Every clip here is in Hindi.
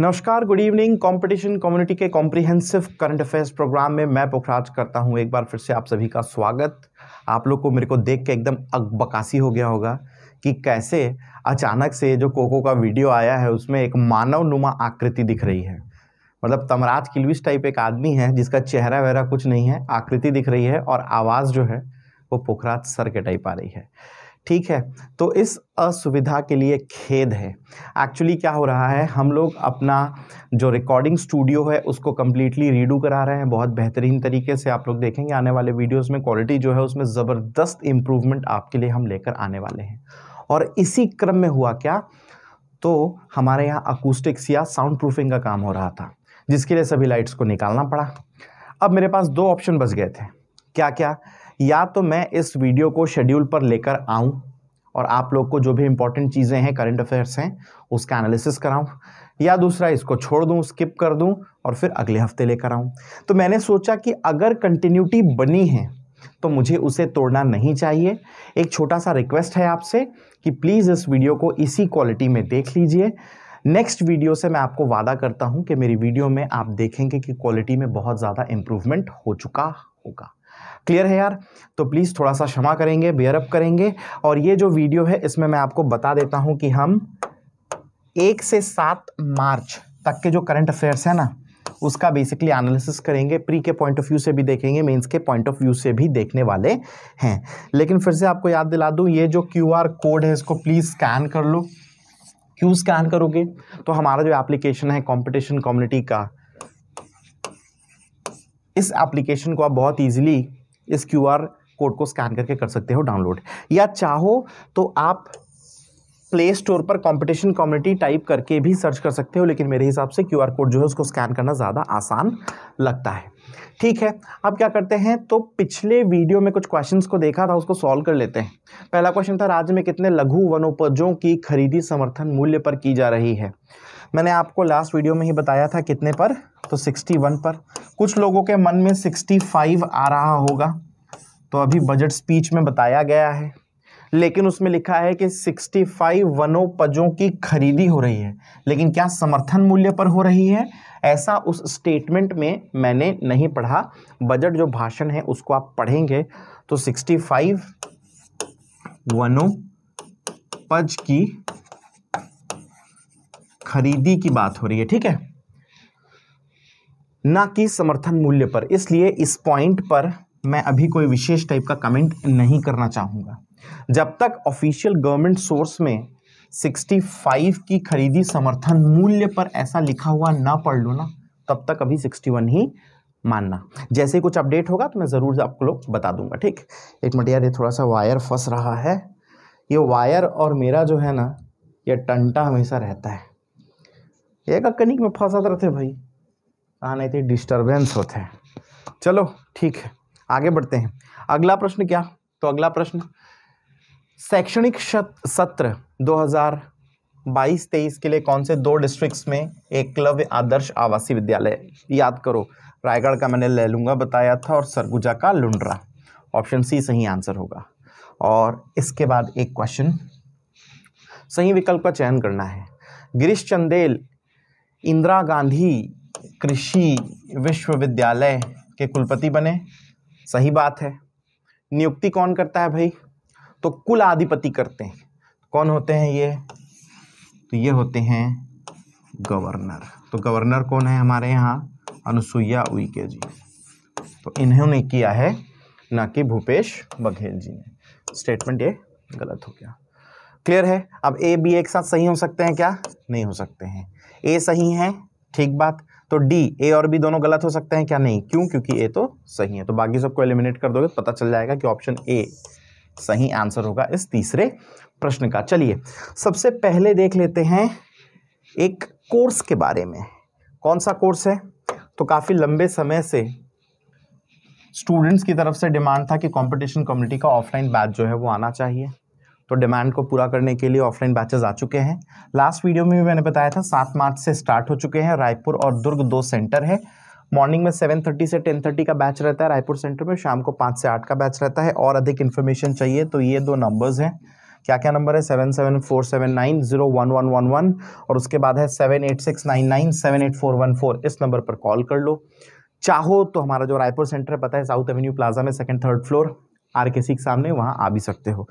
नमस्कार गुड इवनिंग कंपटीशन कम्युनिटी के कॉम्प्रिहेंसिव करंट अफेयर्स प्रोग्राम में मैं पोखराज करता हूं एक बार फिर से आप सभी का स्वागत आप लोग को मेरे को देख के एकदम अकबकासी हो गया होगा कि कैसे अचानक से जो कोको का वीडियो आया है उसमें एक मानव नुमा आकृति दिख रही है मतलब तमराज किलविस टाइप एक आदमी है जिसका चेहरा वेहरा कुछ नहीं है आकृति दिख रही है और आवाज़ जो है वो पोखराज सर के टाइप आ रही है ठीक है तो इस असुविधा के लिए खेद है एक्चुअली क्या हो रहा है हम लोग अपना जो रिकॉर्डिंग स्टूडियो है उसको कम्प्लीटली रीडू करा रहे हैं बहुत बेहतरीन तरीके से आप लोग देखेंगे आने वाले वीडियोस में क्वालिटी जो है उसमें ज़बरदस्त इम्प्रूवमेंट आपके लिए हम लेकर आने वाले हैं और इसी क्रम में हुआ क्या तो हमारे यहाँ अकूस्टिक्स या साउंड प्रूफिंग का काम हो रहा था जिसके लिए सभी लाइट्स को निकालना पड़ा अब मेरे पास दो ऑप्शन बच गए थे क्या क्या या तो मैं इस वीडियो को शेड्यूल पर लेकर आऊँ और आप लोग को जो भी इंपॉर्टेंट चीज़ें हैं करंट अफेयर्स हैं उसका एनालिसिस कराऊं या दूसरा इसको छोड़ दूं स्किप कर दूं और फिर अगले हफ्ते लेकर आऊं तो मैंने सोचा कि अगर कंटिन्यूटी बनी है तो मुझे उसे तोड़ना नहीं चाहिए एक छोटा सा रिक्वेस्ट है आपसे कि प्लीज़ इस वीडियो को इसी क्वालिटी में देख लीजिए नेक्स्ट वीडियो से मैं आपको वादा करता हूं कि मेरी वीडियो में आप देखेंगे कि क्वालिटी में बहुत ज़्यादा इम्प्रूवमेंट हो चुका होगा क्लियर है यार तो प्लीज़ थोड़ा सा क्षमा करेंगे बेयरअप करेंगे और ये जो वीडियो है इसमें मैं आपको बता देता हूँ कि हम एक से सात मार्च तक के जो करंट अफेयर्स है ना उसका बेसिकली एनालिसिस करेंगे प्री के पॉइंट ऑफ व्यू से भी देखेंगे मेंस के पॉइंट ऑफ व्यू से भी देखने वाले हैं लेकिन फिर से आपको याद दिला दूँ ये जो क्यू कोड है इसको प्लीज़ स्कैन कर लो क्यू स्कैन करोगे तो हमारा जो एप्लीकेशन है कॉम्पिटिशन कम्युनिटी का इस एप्लीकेशन को आप बहुत ईजिली इस क्यू कोड को स्कैन करके कर सकते हो डाउनलोड या चाहो तो आप प्ले स्टोर पर कंपटीशन कम्युनिटी टाइप करके भी सर्च कर सकते हो लेकिन मेरे हिसाब से क्यूआर कोड जो है उसको स्कैन करना ज़्यादा आसान लगता है ठीक है अब क्या करते हैं तो पिछले वीडियो में कुछ क्वेश्चंस को देखा था उसको सॉल्व कर लेते हैं पहला क्वेश्चन था राज्य में कितने लघु वनोपजों की खरीदी समर्थन मूल्य पर की जा रही है मैंने आपको लास्ट वीडियो में ही बताया था कितने पर तो सिक्सटी वन पर कुछ लोगों के मन में 65 आ रहा होगा तो अभी बजट स्पीच में बताया गया है लेकिन उसमें लिखा है कि 65 वनोपजों की खरीदी हो रही है लेकिन क्या समर्थन मूल्य पर हो रही है ऐसा उस स्टेटमेंट में मैंने नहीं पढ़ा बजट जो भाषण है उसको आप पढ़ेंगे तो 65 वनोपज की खरीदी की बात हो रही है ठीक है ना कि समर्थन मूल्य पर इसलिए इस पॉइंट पर मैं अभी कोई विशेष टाइप का कमेंट नहीं करना चाहूँगा जब तक ऑफिशियल गवर्नमेंट सोर्स में 65 की खरीदी समर्थन मूल्य पर ऐसा लिखा हुआ ना पढ़ लो ना तब तक अभी 61 ही मानना जैसे कुछ अपडेट होगा तो मैं ज़रूर आपको लोग बता दूंगा ठीक एक मिनट यार ये थोड़ा सा वायर फंस रहा है ये वायर और मेरा जो है ना ये टंटा हमेशा रहता है एक कनिक में फंसा तो रहते भाई कहा नहीं थे डिस्टर्बेंस होते हैं चलो ठीक है आगे बढ़ते हैं अगला प्रश्न क्या तो अगला प्रश्न शैक्षणिक सत्र 2022-23 के लिए कौन से दो डिस्ट्रिक्ट्स में एकलव्य आदर्श आवासीय विद्यालय याद करो रायगढ़ का मैंने लहलुंगा बताया था और सरगुजा का लुंड्रा ऑप्शन सी सही आंसर होगा और इसके बाद एक क्वेश्चन सही विकल्प का चयन करना है गिरीश चंदेल इंदिरा गांधी कृषि विश्वविद्यालय के कुलपति बने सही बात है नियुक्ति कौन करता है भाई तो कुल आधिपति करते हैं कौन होते हैं ये तो ये होते हैं गवर्नर तो गवर्नर कौन है हमारे यहाँ अनुसुईया उइके जी तो इन्होंने किया है ना कि भूपेश बघेल जी ने स्टेटमेंट ये गलत हो गया क्लियर है अब ए बी एक साथ सही हो सकते हैं क्या नहीं हो सकते हैं ए सही है ठीक बात तो डी ए और बी दोनों गलत हो सकते हैं क्या नहीं क्यों क्योंकि ए तो सही है तो बाकी सबको एलिमिनेट कर दोगे तो पता चल जाएगा कि ऑप्शन ए सही आंसर होगा इस तीसरे प्रश्न का चलिए सबसे पहले देख लेते हैं एक कोर्स के बारे में कौन सा कोर्स है तो काफ़ी लंबे समय से स्टूडेंट्स की तरफ से डिमांड था कि कंपटीशन कम्युनिटी का ऑफलाइन बैच जो है वो आना चाहिए तो डिमांड को पूरा करने के लिए ऑफलाइन बैचेस आ चुके हैं लास्ट वीडियो में भी मैंने बताया था सात मार्च से स्टार्ट हो चुके हैं रायपुर और दुर्ग दो सेंटर है मॉर्निंग में सेवन थर्टी से टेन थर्टी का बैच रहता है रायपुर सेंटर में शाम को पाँच से आठ का बैच रहता है और अधिक इन्फॉर्मेशन चाहिए तो ये दो नंबर्स हैं क्या क्या नंबर है seven seven four seven nine zero one one one one और उसके बाद है seven eight six nine nine seven eight four one four इस नंबर पर कॉल कर लो चाहो तो हमारा जो रायपुर सेंटर है पता है साउथ एवेन्यू प्लाजा में second third floor R K C के सामने वहाँ आ भी सकते हो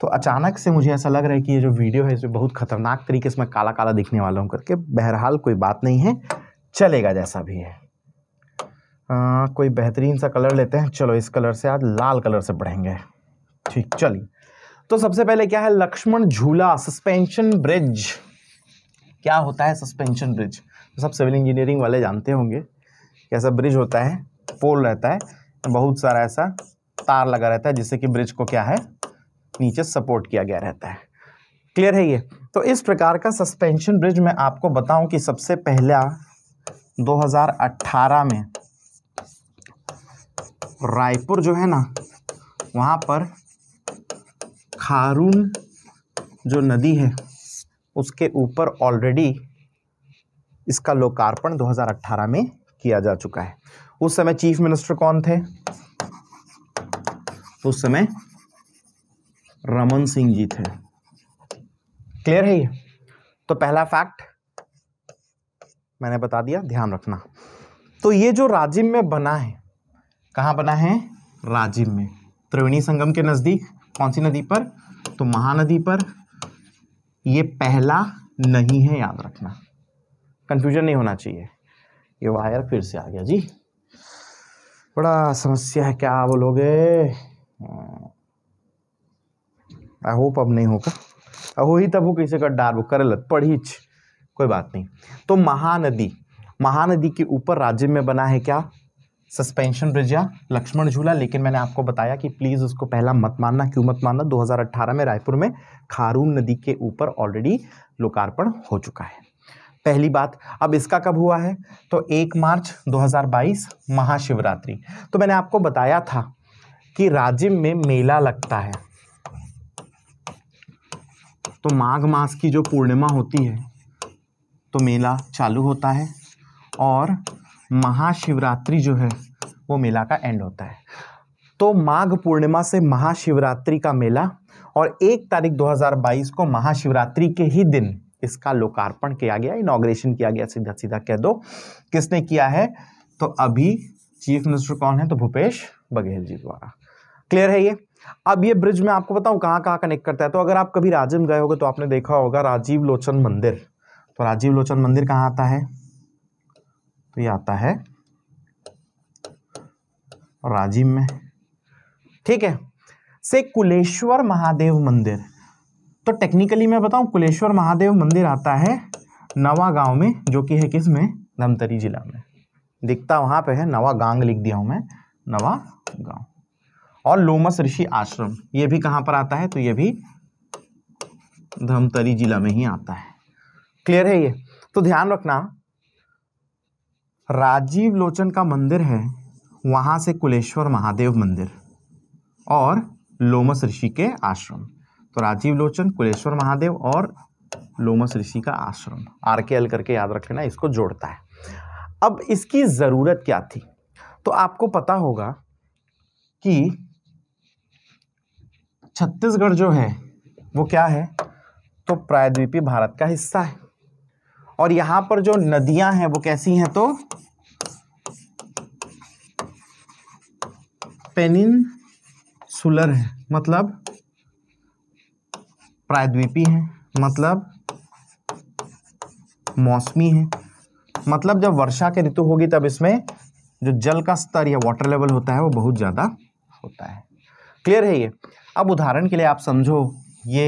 तो अचानक से मुझे ऐसा लग रहा है कि ये जो वीडियो है इसमें बहुत ख़तरनाक तरीके से मैं काला काला दिखने वाला हूँ करके बहरहाल कोई बात नहीं है चलेगा जैसा भी है आ, कोई बेहतरीन सा कलर लेते हैं चलो इस कलर से आज लाल कलर से बढ़ेंगे ठीक चलिए तो सबसे पहले क्या है लक्ष्मण झूला सस्पेंशन ब्रिज क्या होता है सस्पेंशन ब्रिज तो सब सिविल इंजीनियरिंग वाले जानते होंगे कैसा ब्रिज होता है पोल रहता है बहुत सारा ऐसा तार लगा रहता है जिससे कि ब्रिज को क्या है नीचे सपोर्ट किया गया रहता है क्लियर है ये तो इस प्रकार का सस्पेंशन ब्रिज मैं आपको बताऊं कि सबसे पहला 2018 में रायपुर जो है ना वहाँ पर खारून जो नदी है उसके ऊपर ऑलरेडी इसका लोकार्पण 2018 में किया जा चुका है उस समय चीफ मिनिस्टर कौन थे उस समय रमन सिंह जी थे क्लियर है ये तो पहला फैक्ट मैंने बता दिया ध्यान रखना तो ये जो राजिम में बना है कहाँ बना है राजिम में त्रिवेणी संगम के नज़दीक कौन सी नदी पर तो महानदी पर ये पहला नहीं है याद रखना कंफ्यूजन नहीं होना चाहिए ये वायर फिर से आ गया जी बड़ा समस्या है क्या बोलोगे आई होप अब नहीं होगा हो ही तब हो कैसे कर डार करलत पढ़ी कोई बात नहीं तो महानदी महानदी के ऊपर राज्य में बना है क्या सस्पेंशन ब्रिज या लक्ष्मण झूला लेकिन मैंने आपको बताया कि प्लीज़ उसको पहला मत मानना क्यों मत मानना 2018 में रायपुर में खारून नदी के ऊपर ऑलरेडी लोकार्पण हो चुका है पहली बात अब इसका कब हुआ है तो एक मार्च 2022 महाशिवरात्रि तो मैंने आपको बताया था कि राज्य में मेला लगता है तो माघ मास की जो पूर्णिमा होती है तो मेला चालू होता है और महाशिवरात्रि जो है वो मेला का एंड होता है तो माघ पूर्णिमा से महाशिवरात्रि का मेला और एक तारीख 2022 को महाशिवरात्रि के ही दिन इसका लोकार्पण किया गया इनोग्रेशन किया गया सीधा सीधा कह दो किसने किया है तो अभी चीफ मिनिस्टर कौन है तो भूपेश बघेल जी द्वारा क्लियर है ये अब ये ब्रिज मैं आपको बताऊं कहाँ कहाँ कनेक्ट करता है तो अगर आप कभी राजिम गए होगे तो आपने देखा होगा राजीव लोचन मंदिर तो राजीव लोचन मंदिर कहाँ आता है तो ये आता है राजीव में ठीक है से कुलेश्वर महादेव मंदिर तो टेक्निकली मैं बताऊं कुलेश्वर महादेव मंदिर आता है नवा गांव में जो कि है किस में धमतरी जिला में दिखता वहां पे है नवा गांग लिख दिया हूं मैं नवा गांव और लोमस ऋषि आश्रम ये भी कहाँ पर आता है तो ये भी धमतरी जिला में ही आता है क्लियर है ये तो ध्यान रखना राजीव लोचन का मंदिर है वहाँ से कुलेश्वर महादेव मंदिर और लोमस ऋषि के आश्रम तो राजीव लोचन कुलेश्वर महादेव और लोमस ऋषि का आश्रम आर के एल करके याद रख लेना इसको जोड़ता है अब इसकी ज़रूरत क्या थी तो आपको पता होगा कि छत्तीसगढ़ जो है वो क्या है तो प्रायद्वीपी भारत का हिस्सा है और यहां पर जो नदियां हैं वो कैसी हैं तो पेनिन सुलर है मतलब प्रायद्वीपी है मतलब मौसमी है मतलब जब वर्षा के ऋतु होगी तब इसमें जो जल का स्तर या वाटर लेवल होता है वो बहुत ज़्यादा होता है क्लियर है ये अब उदाहरण के लिए आप समझो ये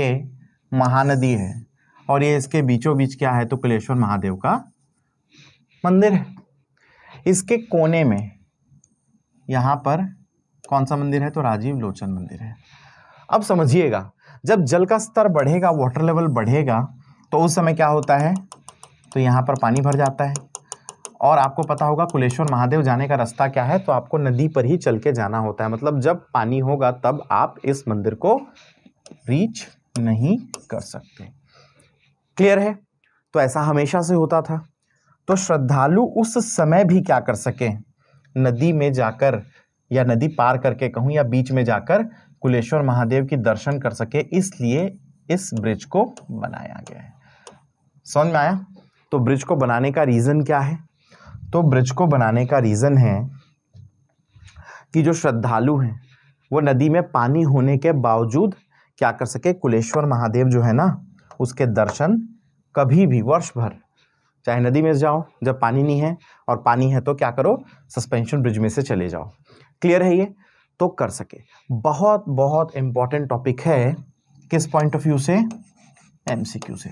महानदी है और ये इसके बीचों बीच क्या है तो कुलेश्वर महादेव का मंदिर है इसके कोने में यहाँ पर कौन सा मंदिर है तो राजीव लोचन मंदिर है अब समझिएगा जब जल का स्तर बढ़ेगा वाटर लेवल बढ़ेगा तो उस समय क्या होता है तो यहाँ पर पानी भर जाता है और आपको पता होगा कुलेश्वर महादेव जाने का रास्ता क्या है तो आपको नदी पर ही चल के जाना होता है मतलब जब पानी होगा तब आप इस मंदिर को रीच नहीं कर सकते क्लियर है तो ऐसा हमेशा से होता था तो श्रद्धालु उस समय भी क्या कर सके नदी में जाकर या नदी पार करके कहूँ या बीच में जाकर कुलेश्वर महादेव की दर्शन कर सके इसलिए इस ब्रिज को बनाया गया है समझ में आया तो ब्रिज को बनाने का रीज़न क्या है तो ब्रिज को बनाने का रीज़न है कि जो श्रद्धालु हैं वो नदी में पानी होने के बावजूद क्या कर सके कुलेश्वर महादेव जो है ना उसके दर्शन कभी भी वर्ष भर चाहे नदी में जाओ जब पानी नहीं है और पानी है तो क्या करो सस्पेंशन ब्रिज में से चले जाओ क्लियर है ये तो कर सके बहुत बहुत इंपॉर्टेंट टॉपिक है किस पॉइंट ऑफ व्यू से एमसीक्यू से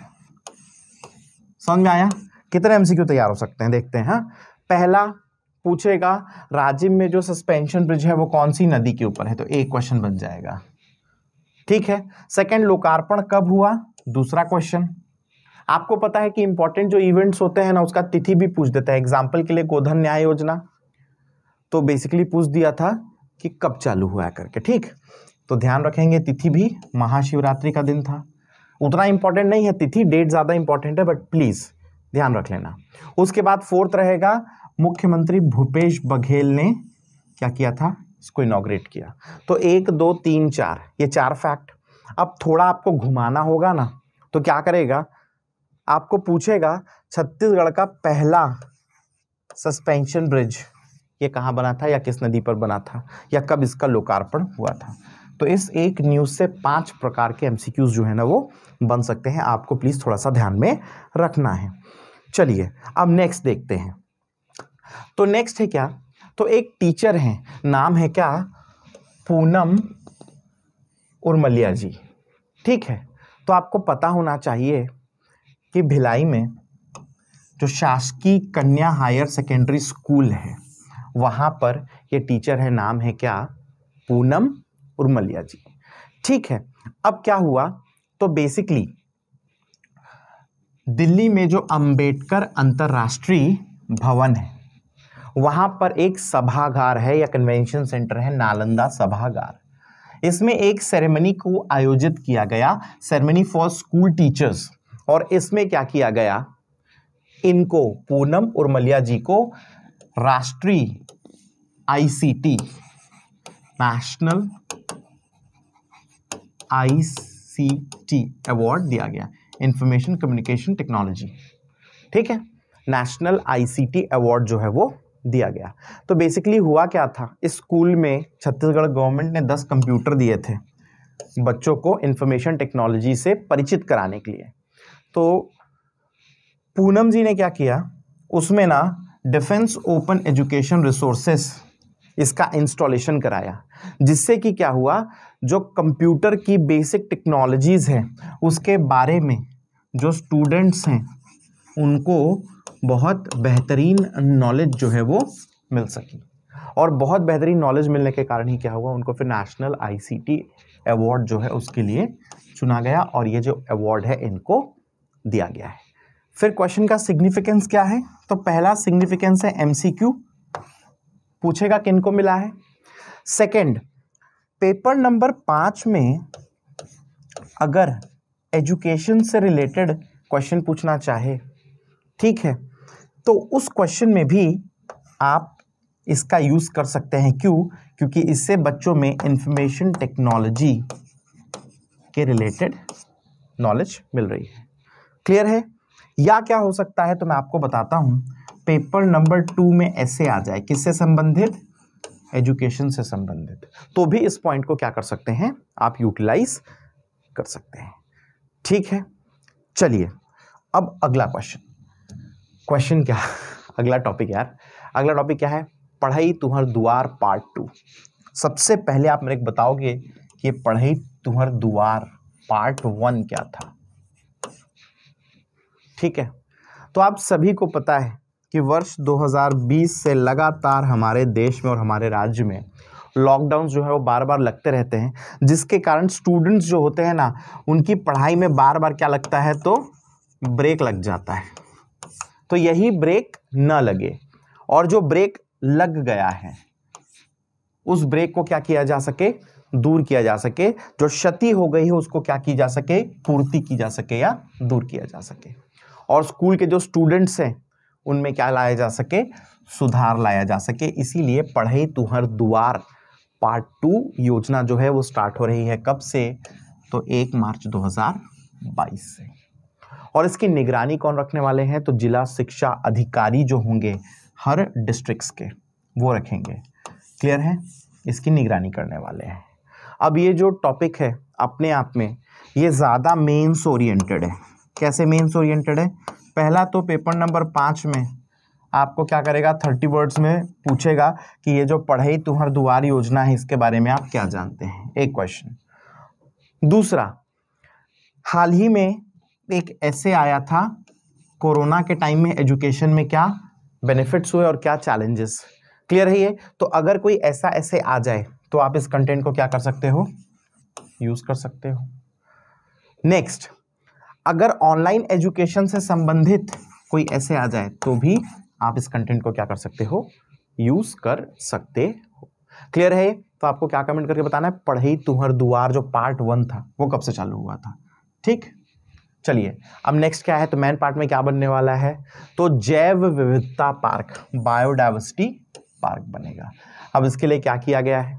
समझ में आया कितने एमसीक्यू तैयार हो सकते हैं देखते हैं हाँ। पहला पूछेगा राजिम में जो सस्पेंशन ब्रिज है वो कौन सी नदी के ऊपर है तो एक क्वेश्चन बन जाएगा ठीक है सेकंड लोकार्पण कब हुआ दूसरा क्वेश्चन आपको पता है कि इंपॉर्टेंट जो इवेंट्स होते हैं ना उसका तिथि भी पूछ देता है एग्जाम्पल के लिए गोधन न्याय योजना तो बेसिकली पूछ दिया था कि कब चालू हुआ करके ठीक तो ध्यान रखेंगे तिथि भी महाशिवरात्रि का दिन था उतना इंपॉर्टेंट नहीं है तिथि डेट ज़्यादा इंपॉर्टेंट है बट प्लीज़ ध्यान रख लेना उसके बाद फोर्थ रहेगा मुख्यमंत्री भूपेश बघेल ने क्या किया था इसको इनग्रेट किया तो एक दो तीन चार ये चार फैक्ट अब थोड़ा आपको घुमाना होगा ना तो क्या करेगा आपको पूछेगा छत्तीसगढ़ का पहला सस्पेंशन ब्रिज ये कहाँ बना था या किस नदी पर बना था या कब इसका लोकार्पण हुआ था तो इस एक न्यूज़ से पांच प्रकार के एमसीक्यूज जो है ना वो बन सकते हैं आपको प्लीज़ थोड़ा सा ध्यान में रखना है चलिए अब नेक्स्ट देखते हैं तो नेक्स्ट है क्या तो एक टीचर हैं नाम है क्या पूनम उर्मलिया जी ठीक है तो आपको पता होना चाहिए कि भिलाई में जो शासकीय कन्या हायर सेकेंडरी स्कूल है वहाँ पर ये टीचर है नाम है क्या पूनम उर्मलिया जी ठीक है अब क्या हुआ तो बेसिकली दिल्ली में जो अंबेडकर अंतर्राष्ट्रीय भवन है वहां पर एक सभागार है या कन्वेंशन सेंटर है नालंदा सभागार इसमें एक सेरेमनी को आयोजित किया गया सेरेमनी फॉर स्कूल टीचर्स और इसमें क्या किया गया इनको पूनम उर्मलिया जी को राष्ट्रीय आईसीटी नेशनल आईसीटी अवार्ड दिया गया इंफॉर्मेशन कम्युनिकेशन टेक्नोलॉजी ठीक है नेशनल आईसीटी अवार्ड जो है वो दिया गया तो बेसिकली हुआ क्या था इस स्कूल में छत्तीसगढ़ गवर्नमेंट ने दस कंप्यूटर दिए थे बच्चों को इन्फॉर्मेशन टेक्नोलॉजी से परिचित कराने के लिए तो पूनम जी ने क्या किया उसमें ना डिफेंस ओपन एजुकेशन रिसोर्सेस इसका इंस्टॉलेशन कराया जिससे कि क्या हुआ जो कंप्यूटर की बेसिक टेक्नोलॉजीज़ हैं उसके बारे में जो स्टूडेंट्स हैं उनको बहुत बेहतरीन नॉलेज जो है वो मिल सकी और बहुत बेहतरीन नॉलेज मिलने के कारण ही क्या हुआ उनको फिर नेशनल आईसीटी अवार्ड जो है उसके लिए चुना गया और ये जो अवार्ड है इनको दिया गया है फिर क्वेश्चन का सिग्निफिकेंस क्या है तो पहला सिग्निफिकेंस है एमसीक्यू पूछेगा किन को मिला है सेकंड पेपर नंबर पांच में अगर एजुकेशन से रिलेटेड क्वेश्चन पूछना चाहे ठीक है तो उस क्वेश्चन में भी आप इसका यूज़ कर सकते हैं क्यों क्योंकि इससे बच्चों में इंफॉर्मेशन टेक्नोलॉजी के रिलेटेड नॉलेज मिल रही है क्लियर है या क्या हो सकता है तो मैं आपको बताता हूं पेपर नंबर टू में ऐसे आ जाए किससे संबंधित एजुकेशन से संबंधित तो भी इस पॉइंट को क्या कर सकते हैं आप यूटिलाइज कर सकते हैं ठीक है चलिए अब अगला क्वेश्चन क्वेश्चन क्या अगला टॉपिक यार अगला टॉपिक क्या है पढ़ाई तुम्हार दुआर पार्ट टू सबसे पहले आप मेरे को बताओगे कि पढ़ाई तुम्हार दुआर पार्ट वन क्या था ठीक है तो आप सभी को पता है कि वर्ष 2020 से लगातार हमारे देश में और हमारे राज्य में लॉकडाउन जो है वो बार बार लगते रहते हैं जिसके कारण स्टूडेंट्स जो होते हैं ना उनकी पढ़ाई में बार बार क्या लगता है तो ब्रेक लग जाता है तो यही ब्रेक न लगे और जो ब्रेक लग गया है उस ब्रेक को क्या किया जा सके दूर किया जा सके जो क्षति हो गई है उसको क्या की जा सके पूर्ति की जा सके या दूर किया जा सके और स्कूल के जो स्टूडेंट्स हैं उनमें क्या लाया जा सके सुधार लाया जा सके इसीलिए पढ़ई तुहर दुआर पार्ट टू योजना जो है वो स्टार्ट हो रही है कब से तो एक मार्च 2022 से और इसकी निगरानी कौन रखने वाले हैं तो जिला शिक्षा अधिकारी जो होंगे हर डिस्ट्रिक्ट्स के वो रखेंगे क्लियर है इसकी निगरानी करने वाले हैं अब ये जो टॉपिक है अपने आप में ये ज़्यादा मेंस ओरिएंटेड है कैसे मेंस ओरिएंटेड है पहला तो पेपर नंबर पाँच में आपको क्या करेगा थर्टी वर्ड्स में पूछेगा कि ये जो पढ़ाई तुम्हार दुआर योजना है इसके बारे में आप क्या जानते हैं एक क्वेश्चन दूसरा हाल ही में एक ऐसे आया था कोरोना के टाइम में एजुकेशन में क्या बेनिफिट्स हुए और क्या चैलेंजेस क्लियर है ये तो अगर कोई ऐसा ऐसे आ जाए तो आप इस कंटेंट को क्या कर सकते हो यूज़ कर सकते हो नेक्स्ट अगर ऑनलाइन एजुकेशन से संबंधित कोई ऐसे आ जाए तो भी आप इस कंटेंट को क्या कर सकते हो यूज़ कर सकते हो क्लियर है तो आपको क्या कमेंट करके बताना है पढ़ई तुहर दुआर जो पार्ट वन था वो कब से चालू हुआ था ठीक चलिए अब नेक्स्ट क्या है तो मैन पार्ट में क्या बनने वाला है तो जैव विविधता पार्क बायोडाइवर्सिटी पार्क बनेगा अब इसके लिए क्या किया गया है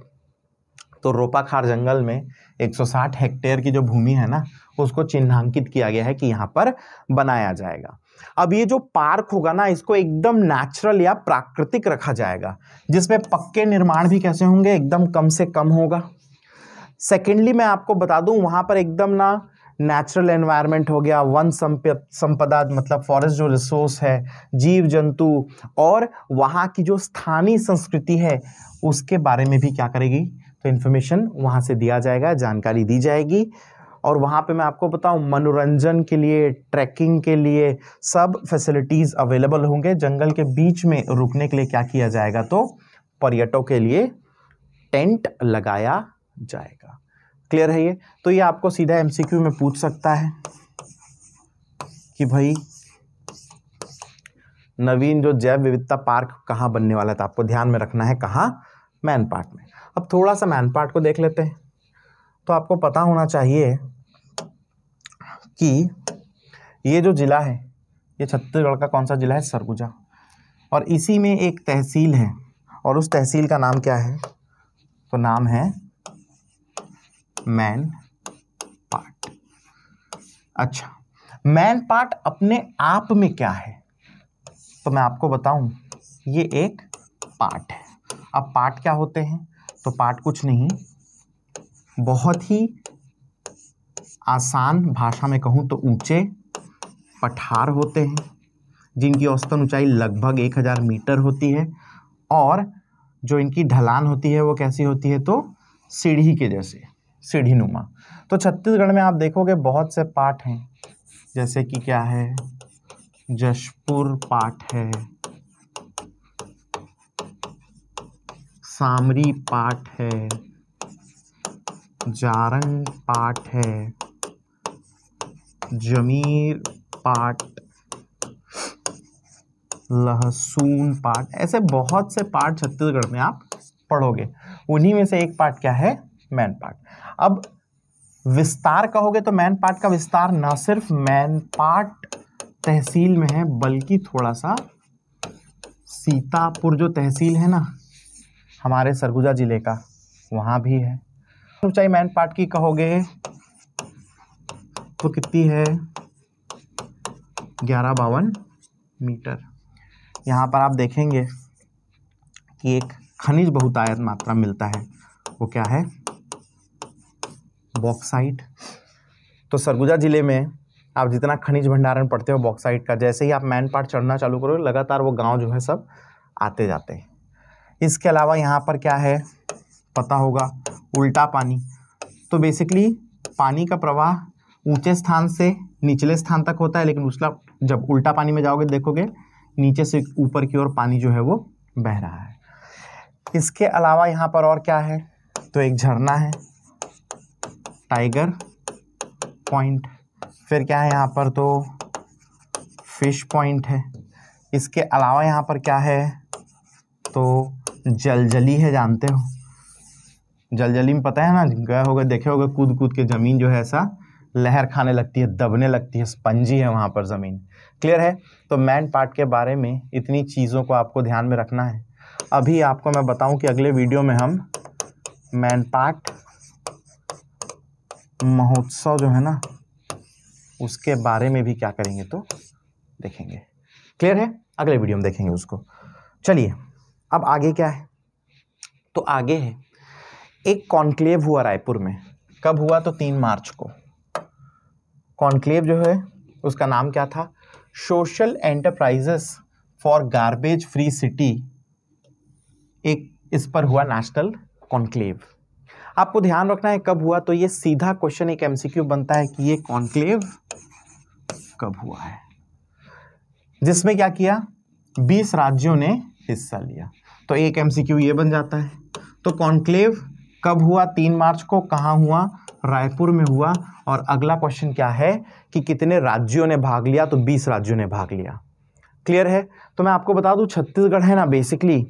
तो रोपाखार जंगल में 160 हेक्टेयर की जो भूमि है ना उसको चिन्हांकित किया गया है कि यहाँ पर बनाया जाएगा अब ये जो पार्क होगा ना इसको एकदम नेचुरल या प्राकृतिक रखा जाएगा जिसमें पक्के निर्माण भी कैसे होंगे एकदम कम से कम होगा सेकेंडली मैं आपको बता दूं वहाँ पर एकदम ना नेचुरल एनवायरनमेंट हो गया वन संपदा मतलब फॉरेस्ट जो रिसोर्स है जीव जंतु और वहाँ की जो स्थानीय संस्कृति है उसके बारे में भी क्या करेगी तो इन्फॉर्मेशन वहाँ से दिया जाएगा जानकारी दी जाएगी और वहाँ पे मैं आपको बताऊँ मनोरंजन के लिए ट्रैकिंग के लिए सब फैसिलिटीज़ अवेलेबल होंगे जंगल के बीच में रुकने के लिए क्या किया जाएगा तो पर्यटकों के लिए टेंट लगाया जाएगा क्लियर है ये तो ये आपको सीधा एमसीक्यू में पूछ सकता है कि भाई नवीन जो जैव विविधता पार्क कहाँ बनने वाला था तो आपको ध्यान में रखना है कहाँ मैन पार्ट में अब थोड़ा सा मैन पार्ट को देख लेते हैं तो आपको पता होना चाहिए कि ये जो ज़िला है ये छत्तीसगढ़ का कौन सा ज़िला है सरगुजा और इसी में एक तहसील है और उस तहसील का नाम क्या है तो नाम है मैन पार्ट अच्छा मैन पार्ट अपने आप में क्या है तो मैं आपको बताऊं ये एक पार्ट है अब पार्ट क्या होते हैं तो पार्ट कुछ नहीं बहुत ही आसान भाषा में कहूँ तो ऊंचे पठार होते हैं जिनकी औसतन ऊंचाई लगभग एक हज़ार मीटर होती है और जो इनकी ढलान होती है वो कैसी होती है तो सीढ़ी के जैसे सीढ़ी नुमा तो छत्तीसगढ़ में आप देखोगे बहुत से पाठ हैं जैसे कि क्या है जशपुर पाठ है सामरी पाठ है जारंग पाठ है जमीर पाट लहसुन पाट ऐसे बहुत से पार्ट छत्तीसगढ़ में आप पढ़ोगे उन्हीं में से एक पार्ट क्या है मैन पार्ट अब विस्तार कहोगे तो मैन पार्ट का विस्तार ना सिर्फ मैन पार्ट तहसील में है बल्कि थोड़ा सा सीतापुर जो तहसील है ना हमारे सरगुजा जिले का वहाँ भी है ऊंचाई तो मैन पार्ट की कहोगे तो कितनी है ग्यारह बावन मीटर यहाँ पर आप देखेंगे कि एक खनिज बहुतायत मात्रा मिलता है वो क्या है बॉक्साइट तो सरगुजा ज़िले में आप जितना खनिज भंडारण पढ़ते हो बॉक्साइट का जैसे ही आप मैन पार्ट चढ़ना चालू करोगे लगातार वो गांव जो है सब आते जाते हैं इसके अलावा यहाँ पर क्या है पता होगा उल्टा पानी तो बेसिकली पानी का प्रवाह ऊंचे स्थान से निचले स्थान तक होता है लेकिन उसका जब उल्टा पानी में जाओगे देखोगे नीचे से ऊपर की ओर पानी जो है वो बह रहा है इसके अलावा यहाँ पर और क्या है तो एक झरना है टाइगर पॉइंट फिर क्या है यहाँ पर तो फिश पॉइंट है इसके अलावा यहाँ पर क्या है तो जलजली है जानते हो जलजली में पता है ना गए होगा देखे होगा कूद कूद के ज़मीन जो है ऐसा लहर खाने लगती है दबने लगती है स्पंजी है वहाँ पर ज़मीन क्लियर है तो मैन पार्ट के बारे में इतनी चीज़ों को आपको ध्यान में रखना है अभी आपको मैं बताऊं कि अगले वीडियो में हम मैन पार्ट महोत्सव जो है ना उसके बारे में भी क्या करेंगे तो देखेंगे क्लियर है अगले वीडियो में देखेंगे उसको चलिए अब आगे क्या है तो आगे है एक कॉन्क्लेव हुआ रायपुर में कब हुआ तो तीन मार्च को कॉन्क्लेव जो है उसका नाम क्या था social enterprises for garbage free city एक इस पर हुआ नेशनल कॉन्क्लेव आपको ध्यान रखना है कब हुआ तो ये सीधा क्वेश्चन एक एमसीक्यू बनता है कि ये कॉन्क्लेव कब हुआ है जिसमें क्या किया 20 राज्यों ने हिस्सा लिया तो एक एमसीक्यू ये बन जाता है तो कॉन्क्लेव कब हुआ तीन मार्च को कहाँ हुआ रायपुर में हुआ और अगला क्वेश्चन क्या है कि कितने राज्यों ने भाग लिया तो बीस राज्यों ने भाग लिया क्लियर है तो मैं आपको बता दूँ छत्तीसगढ़ है ना बेसिकली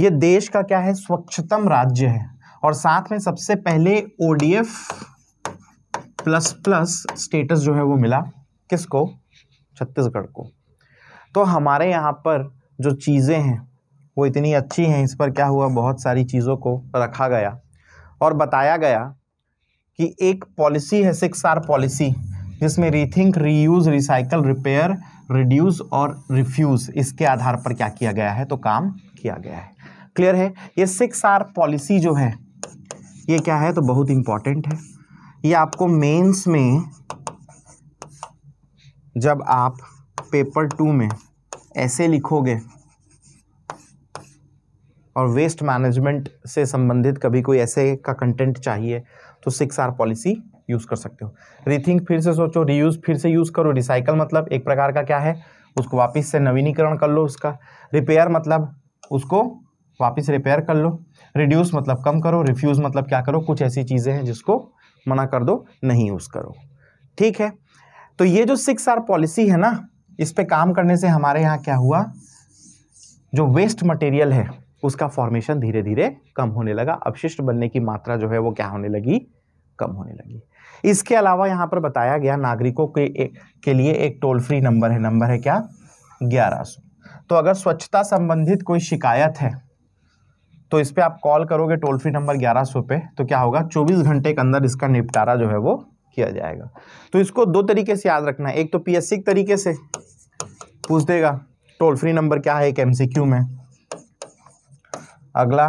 ये देश का क्या है स्वच्छतम राज्य है और साथ में सबसे पहले एफ प्लस प्लस स्टेटस जो है वो मिला किसको छत्तीसगढ़ को तो हमारे यहाँ पर जो चीज़ें हैं वो इतनी अच्छी हैं इस पर क्या हुआ बहुत सारी चीज़ों को रखा गया और बताया गया कि एक पॉलिसी है सिक्स आर पॉलिसी जिसमें rethink reuse recycle repair reduce और रिफ्यूज इसके आधार पर क्या किया गया है तो काम किया गया है क्लियर है ये सिक्स आर पॉलिसी जो है ये क्या है तो बहुत इंपॉर्टेंट है ये आपको मेंस में जब आप पेपर टू में ऐसे लिखोगे और वेस्ट मैनेजमेंट से संबंधित कभी कोई ऐसे का कंटेंट चाहिए तो सिक्स आर पॉलिसी यूज़ कर सकते हो रीथिंक फिर से सोचो रीयूज़ फिर से यूज़ करो रिसाइकल मतलब एक प्रकार का क्या है उसको वापस से नवीनीकरण कर लो उसका रिपेयर मतलब उसको वापस रिपेयर कर लो रिड्यूस मतलब कम करो रिफ्यूज़ मतलब क्या करो कुछ ऐसी चीज़ें हैं जिसको मना कर दो नहीं यूज़ करो ठीक है तो ये जो सिक्स आर पॉलिसी है ना इस पर काम करने से हमारे यहाँ क्या हुआ जो वेस्ट मटेरियल है उसका फॉर्मेशन धीरे धीरे कम होने लगा अपशिष्ट बनने की मात्रा जो है वो क्या होने लगी कम होने लगी इसके अलावा यहाँ पर बताया गया नागरिकों के के लिए एक टोल फ्री नंबर है नंबर है क्या ग्यारह तो अगर स्वच्छता संबंधित कोई शिकायत है तो इस पर आप कॉल करोगे टोल फ्री नंबर ग्यारह सौ पे तो क्या होगा चौबीस घंटे के अंदर इसका निपटारा जो है वो किया जाएगा तो इसको दो तरीके से याद रखना है एक तो पीएससी तरीके से पूछ देगा टोल फ्री नंबर क्या है एक एमसीक्यू में अगला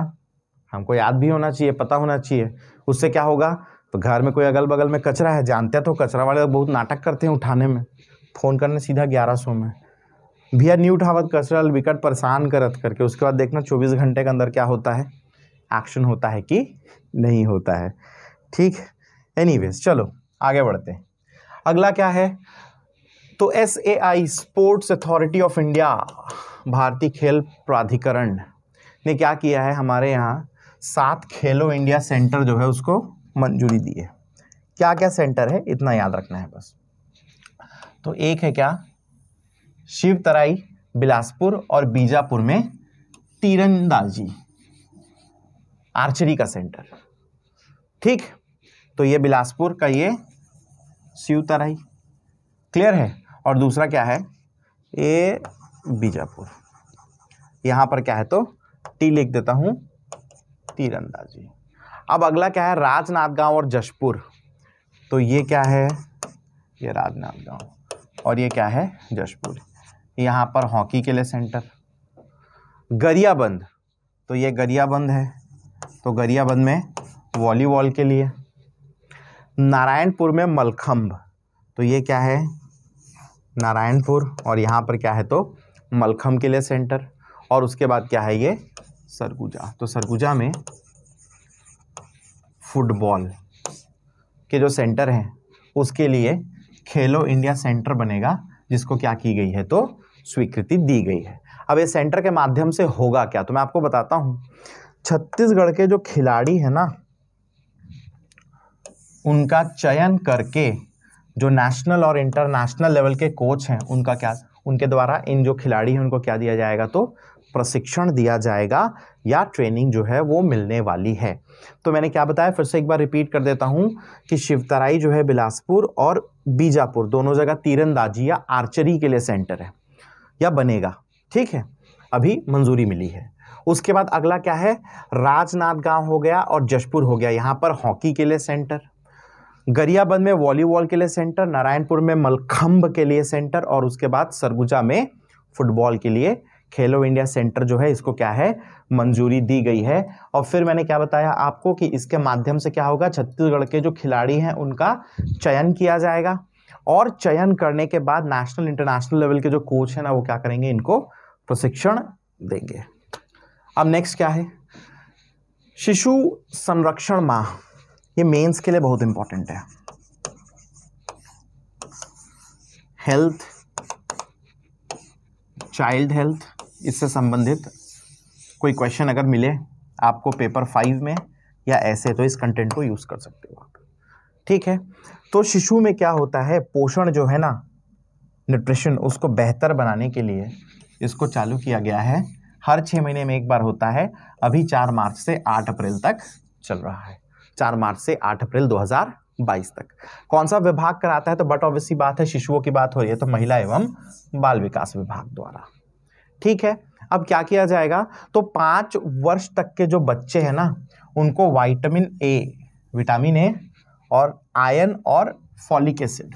हमको याद भी होना चाहिए पता होना चाहिए उससे क्या होगा तो घर में कोई अगल बगल में कचरा है जानते तो कचरा वाले बहुत नाटक करते हैं उठाने में फ़ोन करने सीधा ग्यारह सौ में भैया न्यू उठावत कचरा विकट परेशान करत करके उसके बाद देखना चौबीस घंटे के अंदर क्या होता है एक्शन होता है कि नहीं होता है ठीक एनी चलो आगे बढ़ते अगला क्या है तो S A I sports authority of India भारतीय खेल प्राधिकरण ने क्या किया है हमारे यहाँ सात खेलो इंडिया सेंटर जो है उसको मंजूरी दी है क्या क्या सेंटर है इतना याद रखना है बस तो एक है क्या शिव तराई बिलासपुर और बीजापुर में तीरंदाजी आर्चरी का सेंटर ठीक तो ये बिलासपुर का ये शिव तराई क्लियर है और दूसरा क्या है ये बीजापुर यहाँ पर क्या है तो टी लिख देता हूं तीरंदाजी अब अगला क्या है राजनांदगांव और जशपुर तो ये क्या है ये राजनांदगांव और ये क्या है जशपुर यहां पर हॉकी के लिए सेंटर गरियाबंद तो ये गरियाबंद है तो गरियाबंद में वॉलीबॉल के लिए नारायणपुर में मलखम्ब तो ये क्या है नारायणपुर और यहाँ पर क्या है तो मलखम के लिए सेंटर और उसके बाद क्या है ये सरगुजा तो सरगुजा में फुटबॉल के जो सेंटर हैं उसके लिए खेलो इंडिया सेंटर बनेगा जिसको क्या की गई है तो स्वीकृति दी गई है अब ये सेंटर के माध्यम से होगा क्या तो मैं आपको बताता हूँ छत्तीसगढ़ के जो खिलाड़ी हैं ना उनका चयन करके जो नेशनल और इंटरनेशनल लेवल के कोच हैं उनका क्या उनके द्वारा इन जो खिलाड़ी हैं उनको क्या दिया जाएगा तो प्रशिक्षण दिया जाएगा या ट्रेनिंग जो है वो मिलने वाली है तो मैंने क्या बताया फिर से एक बार रिपीट कर देता हूँ कि शिवतराई जो है बिलासपुर और बीजापुर दोनों जगह तीरंदाजी या आर्चरी के लिए सेंटर है या बनेगा ठीक है अभी मंजूरी मिली है उसके बाद अगला क्या है राजनाथ गांव हो गया और जशपुर हो गया यहाँ पर हॉकी के लिए सेंटर गरियाबंद में वॉलीबॉल के लिए सेंटर नारायणपुर में मलखम्ब के लिए सेंटर और उसके बाद सरगुजा में फुटबॉल के लिए खेलो इंडिया सेंटर जो है इसको क्या है मंजूरी दी गई है और फिर मैंने क्या बताया आपको कि इसके माध्यम से क्या होगा छत्तीसगढ़ के जो खिलाड़ी हैं उनका चयन किया जाएगा और चयन करने के बाद नेशनल इंटरनेशनल लेवल के जो कोच हैं ना वो क्या करेंगे इनको प्रशिक्षण देंगे अब नेक्स्ट क्या है शिशु संरक्षण माह ये मेंस के लिए बहुत इंपॉर्टेंट है हेल्थ चाइल्ड हेल्थ इससे संबंधित कोई क्वेश्चन अगर मिले आपको पेपर फाइव में या ऐसे तो इस कंटेंट को यूज़ कर सकते हो आप ठीक है तो शिशु में क्या होता है पोषण जो है ना न्यूट्रिशन उसको बेहतर बनाने के लिए इसको चालू किया गया है हर छः महीने में एक बार होता है अभी चार मार्च से आठ अप्रैल तक चल रहा है चार मार्च से आठ अप्रैल 2022 तक कौन सा विभाग कराता है तो बट ऑब्वियसली बात है शिशुओं की बात हो रही है तो महिला एवं बाल विकास विभाग द्वारा ठीक है अब क्या किया जाएगा तो पांच वर्ष तक के जो बच्चे हैं ना उनको वाइटामिन ए विटामिन ए और आयन और फॉलिक एसिड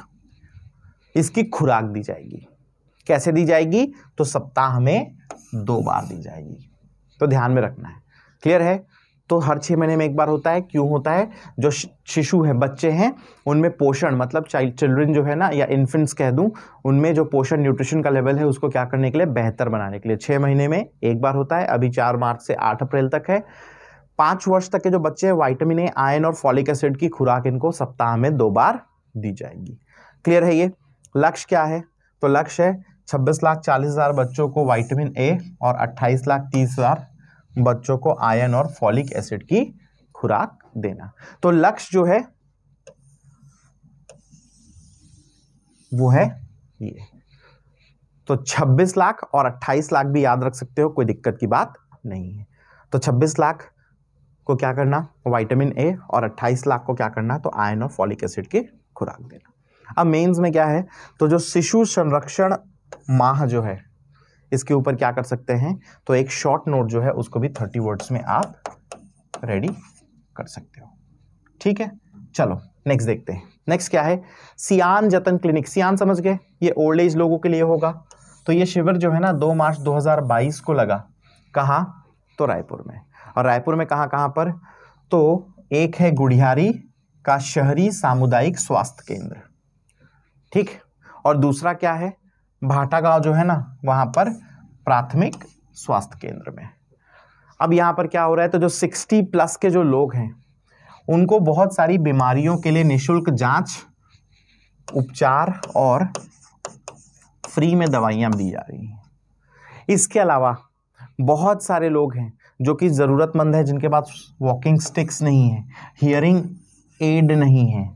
इसकी खुराक दी जाएगी कैसे दी जाएगी तो सप्ताह में दो बार दी जाएगी तो ध्यान में रखना है क्लियर है तो हर छः महीने में एक बार होता है क्यों होता है जो शिशु है बच्चे हैं उनमें पोषण मतलब चाइल्ड चिल्ड्रन जो है ना या इन्फेंट्स कह दूं उनमें जो पोषण न्यूट्रिशन का लेवल है उसको क्या करने के लिए बेहतर बनाने के लिए छः महीने में एक बार होता है अभी चार मार्च से आठ अप्रैल तक है पाँच वर्ष तक के जो बच्चे हैं वाइटामिन ए आयन और फॉलिक एसिड की खुराक इनको सप्ताह में दो बार दी जाएगी क्लियर है ये लक्ष्य क्या है तो लक्ष्य है छब्बीस लाख चालीस हज़ार बच्चों को वाइटामिन ए और अट्ठाईस लाख तीस हज़ार बच्चों को आयन और फॉलिक एसिड की खुराक देना तो लक्ष्य जो है वो है ये तो 26 लाख और 28 लाख भी याद रख सकते हो कोई दिक्कत की बात नहीं है तो 26 लाख को क्या करना विटामिन ए और 28 लाख को क्या करना तो आयन और फॉलिक एसिड की खुराक देना अब मेंस में क्या है तो जो शिशु संरक्षण माह जो है इसके ऊपर क्या कर सकते हैं तो एक शॉर्ट नोट जो है उसको भी थर्टी वर्ड्स में आप रेडी कर सकते हो ठीक है चलो नेक्स्ट देखते हैं नेक्स्ट क्या है सियान जतन क्लिनिक सियान समझ गए ये ओल्ड एज लोगों के लिए होगा तो ये शिविर जो है ना 2 मार्च 2022 को लगा कहाँ तो रायपुर में और रायपुर में कहाँ कहाँ पर तो एक है गुढ़ियारी का शहरी सामुदायिक स्वास्थ्य केंद्र ठीक और दूसरा क्या है भाटा गांव जो है ना वहां पर प्राथमिक स्वास्थ्य केंद्र में अब यहां पर क्या हो रहा है तो जो 60 प्लस के जो लोग हैं उनको बहुत सारी बीमारियों के लिए निशुल्क जांच उपचार और फ्री में दवाइयां दी जा रही हैं इसके अलावा बहुत सारे लोग हैं जो कि ज़रूरतमंद है जिनके पास वॉकिंग स्टिक्स नहीं है हियरिंग एड नहीं है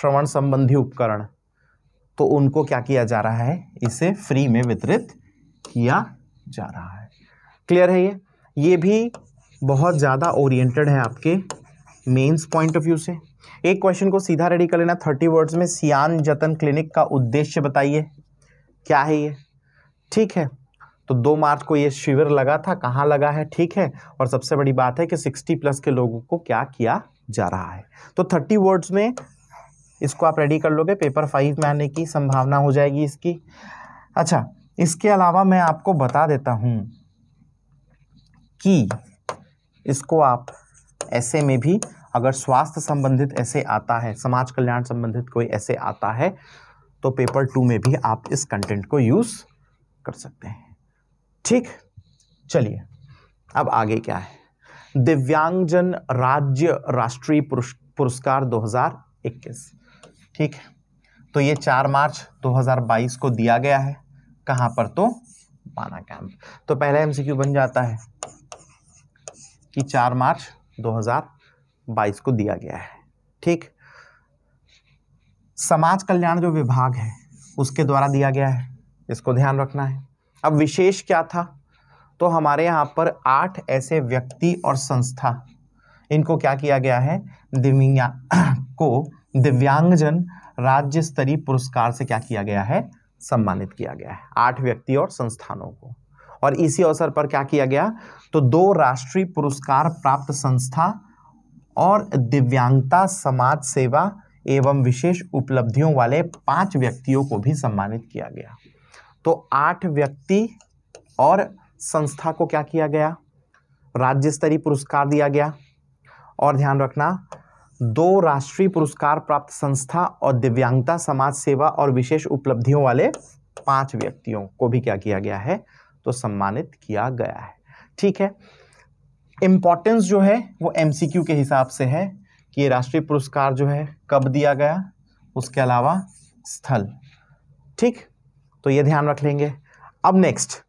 श्रवण संबंधी उपकरण तो उनको क्या किया जा रहा है इसे फ्री में वितरित किया जा रहा है क्लियर है ये ये भी बहुत ज़्यादा ओरिएंटेड है आपके मेंस पॉइंट ऑफ व्यू से एक क्वेश्चन को सीधा रेडी कर लेना थर्टी वर्ड्स में सियान जतन क्लिनिक का उद्देश्य बताइए क्या है ये ठीक है तो दो मार्च को ये शिविर लगा था कहाँ लगा है ठीक है और सबसे बड़ी बात है कि सिक्सटी प्लस के लोगों को क्या किया जा रहा है तो थर्टी वर्ड्स में इसको आप रेडी कर लोगे पेपर फाइव में आने की संभावना हो जाएगी इसकी अच्छा इसके अलावा मैं आपको बता देता हूँ कि इसको आप ऐसे में भी अगर स्वास्थ्य संबंधित ऐसे आता है समाज कल्याण संबंधित कोई ऐसे आता है तो पेपर टू में भी आप इस कंटेंट को यूज़ कर सकते हैं ठीक चलिए अब आगे क्या है दिव्यांगजन राज्य राष्ट्रीय पुरस्कार 2021 ठीक है तो ये 4 मार्च 2022 को दिया गया है कहां पर तो बाना कैंप तो पहला एमसीक्यू बन जाता है कि 4 मार्च 2022 को दिया गया है ठीक समाज कल्याण जो विभाग है उसके द्वारा दिया गया है इसको ध्यान रखना है अब विशेष क्या था तो हमारे यहाँ पर आठ ऐसे व्यक्ति और संस्था इनको क्या किया गया है दिव्यांग को दिव्यांगजन राज्य स्तरीय पुरस्कार से क्या किया गया है सम्मानित किया गया है आठ व्यक्ति और संस्थानों को और इसी अवसर पर क्या किया गया तो दो राष्ट्रीय पुरस्कार प्राप्त संस्था और दिव्यांगता समाज सेवा एवं विशेष उपलब्धियों वाले पांच व्यक्तियों को भी सम्मानित किया गया तो आठ व्यक्ति और संस्था को क्या किया गया राज्य स्तरीय पुरस्कार दिया गया और ध्यान रखना दो राष्ट्रीय पुरस्कार प्राप्त संस्था और दिव्यांगता समाज सेवा और विशेष उपलब्धियों वाले पांच व्यक्तियों को भी क्या किया गया है तो सम्मानित किया गया है ठीक है इम्पोर्टेंस जो है वो एमसीक्यू के हिसाब से है कि ये राष्ट्रीय पुरस्कार जो है कब दिया गया उसके अलावा स्थल ठीक तो ये ध्यान रख लेंगे अब नेक्स्ट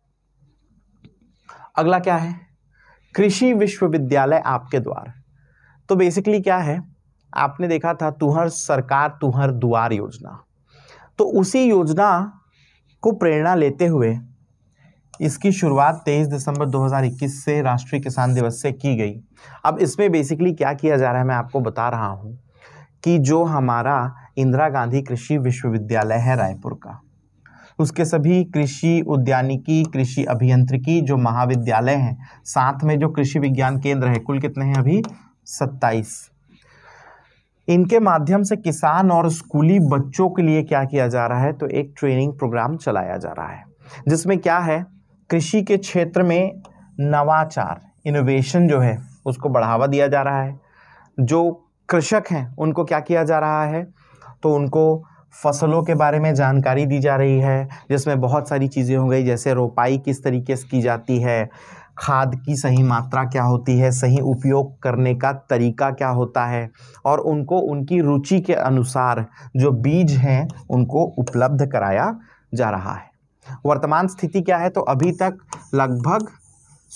अगला क्या है कृषि विश्वविद्यालय आपके द्वार तो बेसिकली क्या है आपने देखा था तुहर सरकार तुहर दुआर योजना तो उसी योजना को प्रेरणा लेते हुए इसकी शुरुआत 23 दिसंबर 2021 से राष्ट्रीय किसान दिवस से की गई अब इसमें बेसिकली क्या किया जा रहा है मैं आपको बता रहा हूँ कि जो हमारा इंदिरा गांधी कृषि विश्वविद्यालय है रायपुर का उसके सभी कृषि उद्यानिकी कृषि अभियंत्रिकी जो महाविद्यालय हैं साथ में जो कृषि विज्ञान केंद्र है कुल कितने हैं अभी सत्ताईस इनके माध्यम से किसान और स्कूली बच्चों के लिए क्या किया जा रहा है तो एक ट्रेनिंग प्रोग्राम चलाया जा रहा है जिसमें क्या है कृषि के क्षेत्र में नवाचार इनोवेशन जो है उसको बढ़ावा दिया जा रहा है जो कृषक हैं उनको क्या किया जा रहा है तो उनको फसलों के बारे में जानकारी दी जा रही है जिसमें बहुत सारी चीज़ें हो गई जैसे रोपाई किस तरीके से की जाती है खाद की सही मात्रा क्या होती है सही उपयोग करने का तरीका क्या होता है और उनको उनकी रुचि के अनुसार जो बीज हैं उनको उपलब्ध कराया जा रहा है वर्तमान स्थिति क्या है तो अभी तक लगभग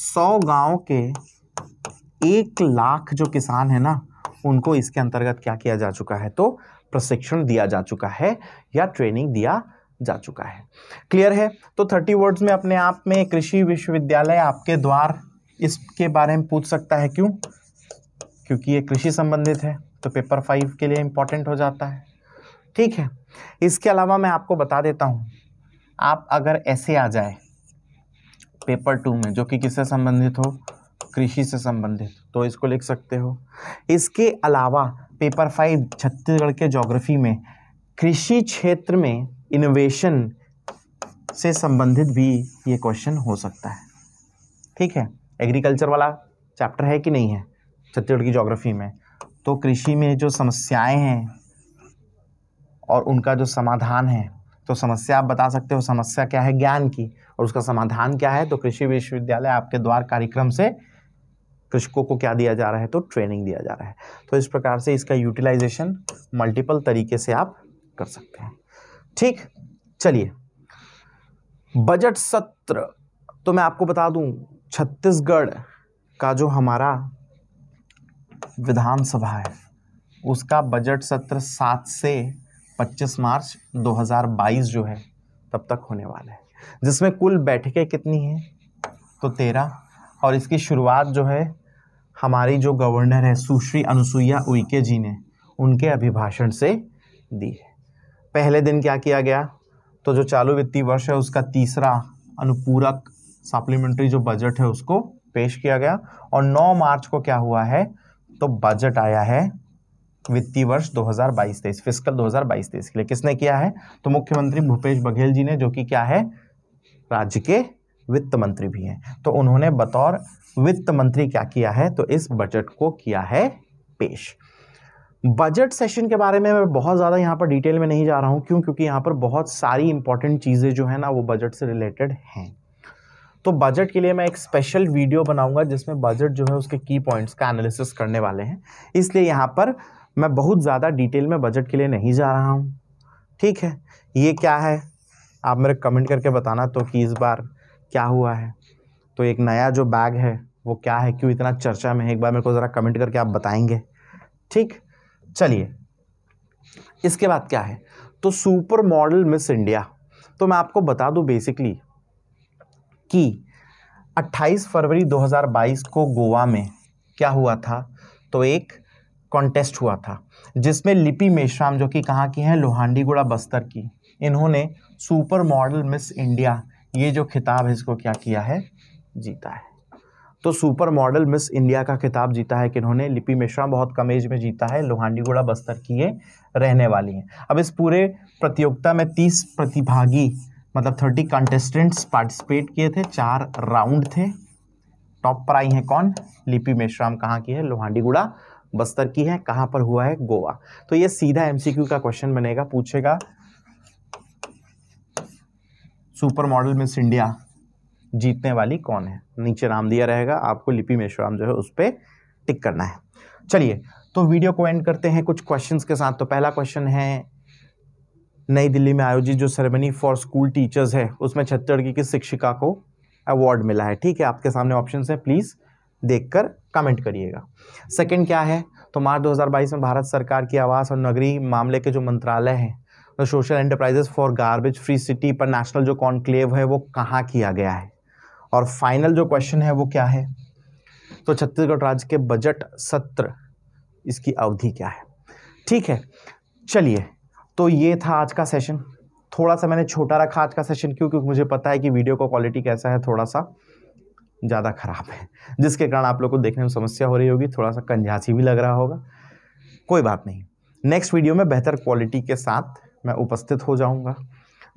सौ गांव के एक लाख जो किसान है ना उनको इसके अंतर्गत क्या किया जा चुका है तो प्रशिक्षण दिया जा चुका है या ट्रेनिंग दिया जा चुका है क्लियर है तो थर्टी वर्ड्स में अपने आप में कृषि विश्वविद्यालय आपके द्वार इसके बारे में पूछ सकता है क्यों क्योंकि ये कृषि संबंधित है तो पेपर फाइव के लिए इम्पॉर्टेंट हो जाता है ठीक है इसके अलावा मैं आपको बता देता हूँ आप अगर ऐसे आ जाए पेपर टू में जो कि किससे संबंधित हो कृषि से संबंधित तो इसको लिख सकते हो इसके अलावा पेपर फाइव छत्तीसगढ़ के जोग्राफी में कृषि क्षेत्र में इनोवेशन से संबंधित भी ये क्वेश्चन हो सकता है ठीक है एग्रीकल्चर वाला चैप्टर है कि नहीं है छत्तीसगढ़ की ज्योग्राफी में तो कृषि में जो समस्याएं हैं और उनका जो समाधान है तो समस्या आप बता सकते हो समस्या क्या है ज्ञान की और उसका समाधान क्या है तो कृषि विश्वविद्यालय आपके द्वार कार्यक्रम से कृषकों को क्या दिया जा रहा है तो ट्रेनिंग दिया जा रहा है तो इस प्रकार से इसका यूटिलाइजेशन मल्टीपल तरीके से आप कर सकते हैं ठीक चलिए बजट सत्र तो मैं आपको बता दूं छत्तीसगढ़ का जो हमारा विधानसभा है उसका बजट सत्र सात से 25 मार्च 2022 जो है तब तक होने वाला है जिसमें कुल बैठकें कितनी हैं तो तेरह और इसकी शुरुआत जो है हमारी जो गवर्नर है सुश्री अनुसुईया उइके जी ने उनके अभिभाषण से दी है पहले दिन क्या किया गया तो जो चालू वित्तीय वर्ष है उसका तीसरा अनुपूरक सप्लीमेंट्री जो बजट है उसको पेश किया गया और 9 मार्च को क्या हुआ है तो बजट आया है वित्तीय वर्ष 2022-23 फिस्कल 2022-23 के लिए किसने किया है तो मुख्यमंत्री भूपेश बघेल जी ने जो कि क्या है राज्य के वित्त मंत्री भी हैं तो उन्होंने बतौर वित्त मंत्री क्या किया है तो इस बजट को किया है पेश बजट सेशन के बारे में मैं बहुत ज़्यादा यहाँ पर डिटेल में नहीं जा रहा हूँ क्यों क्योंकि यहाँ पर बहुत सारी इंपॉर्टेंट चीज़ें जो है ना वो बजट से रिलेटेड हैं तो बजट के लिए मैं एक स्पेशल वीडियो बनाऊंगा जिसमें बजट जो है उसके की पॉइंट्स का एनालिसिस करने वाले हैं इसलिए यहाँ पर मैं बहुत ज़्यादा डिटेल में बजट के लिए नहीं जा रहा हूँ ठीक है ये क्या है आप मेरे कमेंट करके बताना तो कि इस बार क्या हुआ है तो एक नया जो बैग है वो क्या है क्यों इतना चर्चा में है एक बार मेरे को ज़रा कमेंट करके आप बताएंगे ठीक चलिए इसके बाद क्या है तो सुपर मॉडल मिस इंडिया तो मैं आपको बता दूं बेसिकली कि 28 फरवरी 2022 को गोवा में क्या हुआ था तो एक कॉन्टेस्ट हुआ था जिसमें लिपि मेश्राम जो कि कहाँ की हैं लोहांडीगुड़ा बस्तर की इन्होंने सुपर मॉडल मिस इंडिया ये जो खिताब है इसको क्या किया है जीता है तो सुपर मॉडल मिस इंडिया का खिताब जीता है कि लिपि मिश्रा बहुत कम एज में जीता है लोहांडीगुड़ा बस्तर की ये रहने वाली हैं अब इस पूरे प्रतियोगिता में तीस प्रतिभागी मतलब थर्टी कंटेस्टेंट्स पार्टिसिपेट किए थे चार राउंड थे टॉप पर आई हैं कौन लिपि मेश्राम कहाँ की है लोहांडीगुड़ा बस्तर की है कहाँ पर हुआ है गोवा तो ये सीधा एमसीक्यू का क्वेश्चन बनेगा पूछेगा सुपर मॉडल मिस इंडिया जीतने वाली कौन है नीचे नाम दिया रहेगा आपको लिपि मेश्राम जो है उस पर टिक करना है चलिए तो वीडियो को एंड करते हैं कुछ क्वेश्चंस के साथ तो पहला क्वेश्चन है नई दिल्ली में आयोजित जो सेरेमनी फॉर स्कूल टीचर्स है उसमें छत्तीसगढ़ की किस शिक्षिका को अवार्ड मिला है ठीक है आपके सामने ऑप्शन है प्लीज़ देखकर कमेंट करिएगा सेकंड क्या है तो मार्च 2022 में भारत सरकार की आवास और नगरी मामले के जो मंत्रालय है तो social enterprises for garbage free city पर नेशनल जो कॉन्क्लेव है वो कहाँ किया गया है और फाइनल जो क्वेश्चन है वो क्या है तो छत्तीसगढ़ राज्य के बजट सत्र इसकी अवधि क्या है ठीक है चलिए तो ये था आज का सेशन थोड़ा सा मैंने छोटा रखा आज का सेशन क्यों क्योंकि मुझे पता है कि वीडियो का क्वालिटी कैसा है थोड़ा सा ज़्यादा ख़राब है जिसके कारण आप लोग को देखने में समस्या हो रही होगी थोड़ा सा कंजासी भी लग रहा होगा कोई बात नहीं नेक्स्ट वीडियो में बेहतर क्वालिटी के साथ मैं उपस्थित हो जाऊँगा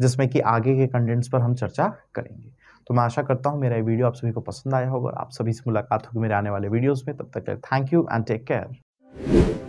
जिसमें कि आगे के कंटेंट्स पर हम चर्चा करेंगे तो मैं आशा करता हूँ मेरा ये वीडियो आप सभी को पसंद आया होगा आप सभी से मुलाकात होगी मेरे आने वाले वीडियोज़ में तब तक thank you and take care